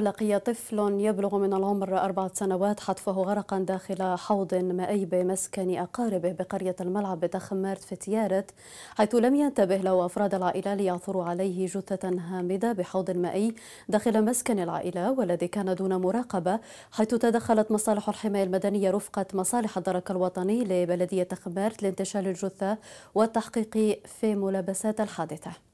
لقي طفل يبلغ من العمر أربعة سنوات حتفه غرقا داخل حوض مائي بمسكن أقاربه بقرية الملعب بتخمارت في تيارت حيث لم ينتبه له أفراد العائلة ليعثروا عليه جثة هامدة بحوض مائي داخل مسكن العائلة والذي كان دون مراقبة حيث تدخلت مصالح الحماية المدنية رفقة مصالح الدرك الوطني لبلدية تخمارت لانتشال الجثة والتحقيق في ملابسات الحادثة